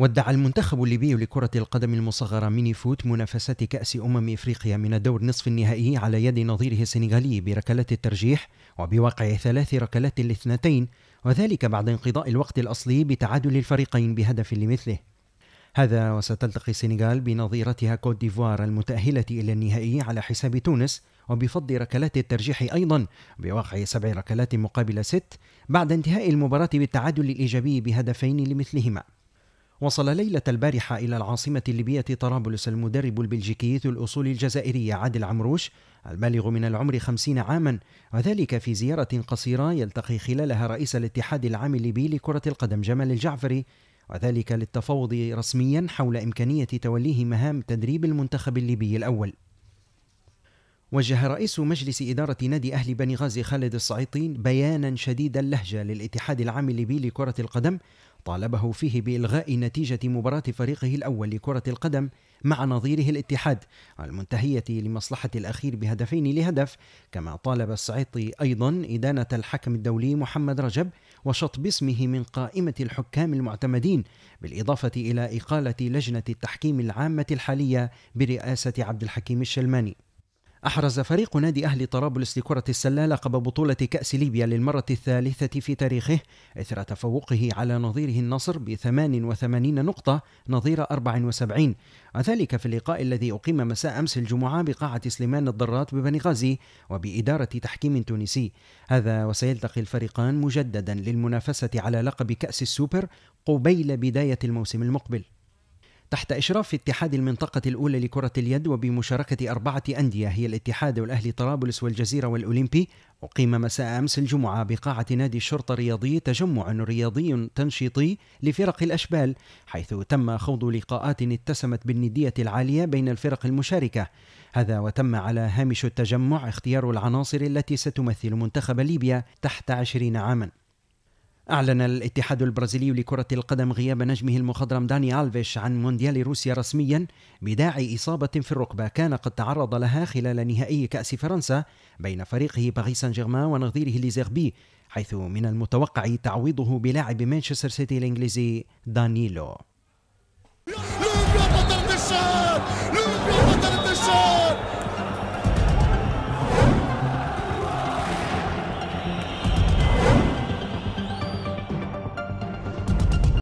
ودع المنتخب الليبي لكرة القدم المصغرة ميني فوت منافسات كأس أمم إفريقيا من الدور نصف النهائي على يد نظيره السنغالي بركلات الترجيح وبواقع ثلاث ركلات لاثنتين وذلك بعد انقضاء الوقت الأصلي بتعادل الفريقين بهدف لمثله هذا وستلتقي السنغال بنظيرتها كوت ديفوار المتأهلة إلى النهائي على حساب تونس وبفضل ركلات الترجيح أيضا بواقع سبع ركلات مقابل ست بعد انتهاء المباراة بالتعادل الإيجابي بهدفين لمثلهما وصل ليلة البارحة إلى العاصمة الليبية طرابلس المدرب البلجيكي ذو الأصول الجزائرية عادل عمروش البالغ من العمر خمسين عاما وذلك في زيارة قصيرة يلتقي خلالها رئيس الاتحاد العام الليبي لكرة القدم جمال الجعفري وذلك للتفاوض رسميا حول إمكانية توليه مهام تدريب المنتخب الليبي الأول وجه رئيس مجلس إدارة نادي أهل بني غازي خالد الصعيطين بيانا شديد اللهجة للاتحاد العام الليبي لكرة القدم طالبه فيه بإلغاء نتيجة مباراة فريقه الأول لكرة القدم مع نظيره الاتحاد المنتهية لمصلحة الأخير بهدفين لهدف كما طالب السعيطي أيضا إدانة الحكم الدولي محمد رجب وشط باسمه من قائمة الحكام المعتمدين بالإضافة إلى إقالة لجنة التحكيم العامة الحالية برئاسة عبد الحكيم الشلماني أحرز فريق نادي أهلي طرابلس لكرة السلة لقب بطولة كأس ليبيا للمرة الثالثة في تاريخه إثر تفوقه على نظيره النصر ب 88 نقطة نظير 74 وذلك في اللقاء الذي أقيم مساء أمس الجمعة بقاعة سليمان الضرات ببنغازي وبإدارة تحكيم تونسي هذا وسيلتقي الفريقان مجددا للمنافسة على لقب كأس السوبر قبيل بداية الموسم المقبل تحت إشراف اتحاد المنطقة الأولى لكرة اليد وبمشاركة أربعة أندية هي الاتحاد والأهلي طرابلس والجزيرة والأولمبي أقيم مساء أمس الجمعة بقاعة نادي الشرطة الرياضي تجمع رياضي تنشيطي لفرق الأشبال حيث تم خوض لقاءات اتسمت بالندية العالية بين الفرق المشاركة هذا وتم على هامش التجمع اختيار العناصر التي ستمثل منتخب ليبيا تحت عشرين عاماً أعلن الاتحاد البرازيلي لكرة القدم غياب نجمه المخضرم داني ألفيش عن مونديال روسيا رسميا بداعي إصابة في الركبة كان قد تعرض لها خلال نهائي كأس فرنسا بين فريقه باريس سان جيرمان ونظيره ليزيربي حيث من المتوقع تعويضه بلاعب مانشستر سيتي الإنجليزي دانيلو